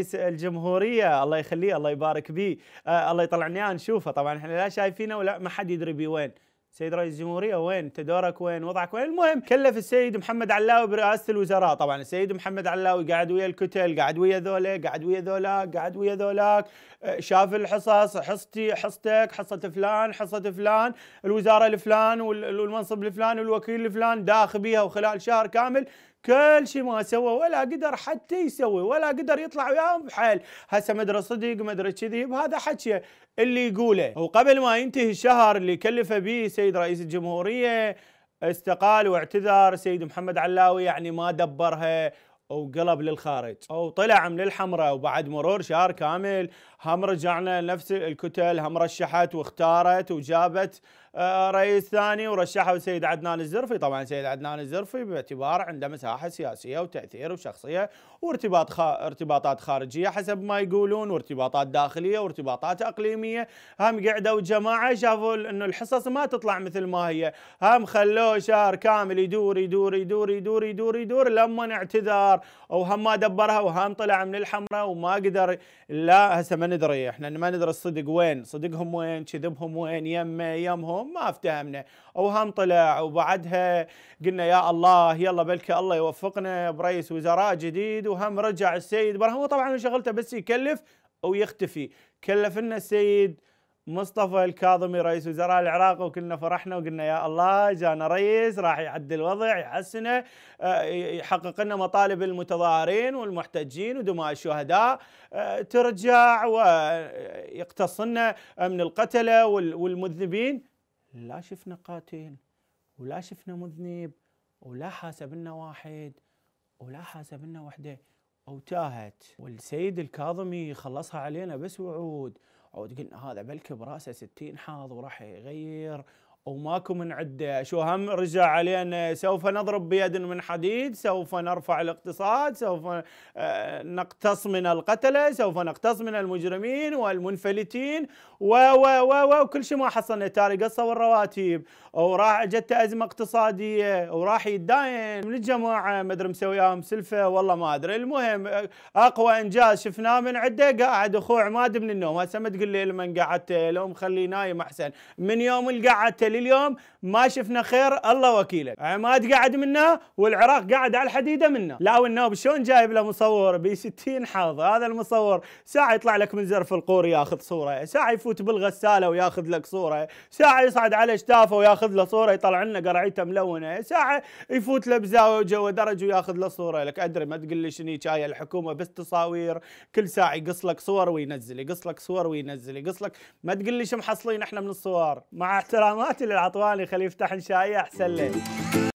رئيس الجمهوريه الله يخليه الله يبارك به آه، الله يطلعني نشوفه طبعا احنا لا شايفينه ولا ما حد يدري بي وين سيد رئيس الجمهورية وين تدورك وين وضعك وين المهم كلف السيد محمد علاوي برئاسة الوزراء طبعا السيد محمد علاوي قاعد ويا الكتل قاعد ويا ذولا قاعد ويا ذولاك قاعد ويا ذولاك آه، شاف الحصص حصتي حصتك حصة فلان حصة فلان الوزارة الفلان والمنصب الفلان والوكيل الفلان داخ بيها وخلال شهر كامل كل شيء ما سوى ولا قدر حتى يسوي ولا قدر يطلع وياهم بحال هسه مدري صدق ادري كذي هذا حكي اللي يقوله وقبل ما ينتهي الشهر اللي كلفه به السيد رئيس الجمهورية استقال واعتذر سيد محمد علاوي يعني ما دبرها وقلب للخارج او طلع من الحمره وبعد مرور شهر كامل هم رجعنا نفس الكتل هم رشحت واختارت وجابت آه، رئيس ثاني ورشحه السيد عدنان الزرفي طبعا السيد عدنان الزرفي باعتبار عنده مساحه سياسيه وتاثير وشخصيه وارتباط خ... ارتباطات خارجيه حسب ما يقولون وارتباطات داخليه وارتباطات اقليميه هم قعدوا جماعه شافوا انه الحصص ما تطلع مثل ما هي هم خلوه شهر كامل يدور يدور يدور يدور يدور يدور لما اعتذر وهم ما دبرها وهم طلع من الحمراء وما قدر لا هسه ما ندري احنا ما ندري الصدق وين صدقهم وين كذبهم وين يمه يمهم اليوم ما افتهمنا وهم طلع وبعدها قلنا يا الله يلا بلكي الله يوفقنا برئيس وزراء جديد وهم رجع السيد برهم هو طبعا شغلته بس يكلف او يختفي كلف لنا السيد مصطفى الكاظمي رئيس وزراء العراق وكلنا فرحنا وقلنا يا الله جانا رئيس راح يعدل الوضع يحسنه آه، يحقق لنا مطالب المتظاهرين والمحتجين ودماء الشهداء آه، ترجع ويقتص لنا من القتله والمذنبين لا شفنا قاتل ولا شفنا مذنب ولا حاسب لنا واحد ولا حاسب لنا وحده وتاهت والسيد الكاظمي خلصها علينا بس وعود عود قلنا هذا بلكي براسه 60 حاض وراح يغير وماكو من عده شو هم رجع علينا سوف نضرب بيد من حديد سوف نرفع الاقتصاد سوف آه، نقتص من القتلة سوف نقتص من المجرمين والمنفلتين و و و و وكل شيء ما حصلنا تاري قصوا الرواتب وراح جت أزمة اقتصادية وراح يتداين من الجماعة ما أدري مسوياهم سلفة والله ما أدري المهم آه، أقوى إنجاز شفناه من عده قاعد أخو عماد من النوم هسه ما تقول لي لمن قعدت لو مخليه نايم أحسن من يوم القعدت لليوم ما شفنا خير الله وكيلك عماد يعني قاعد منا والعراق قاعد على الحديده منا لا والنوب شلون جايب له مصور ب 60 حظ هذا المصور ساعه يطلع لك من زرف القور ياخذ صوره ساعه يفوت بالغساله وياخذ لك صوره ساعه يصعد على شتافه وياخذ له صوره يطلع لنا قرعيته ملونه ساعه يفوت له بزاويه وجو درج وياخذ له صوره لك ادري ما تقول لي شني جاي الحكومه بس تصاوير كل ساعه يقص لك صور وينزل يقص لك صور وينزل يقص لك ما تقول لي شو محصلين احنا من الصور مع احترامات للعطواني خليه يفتح انشائيه احسن له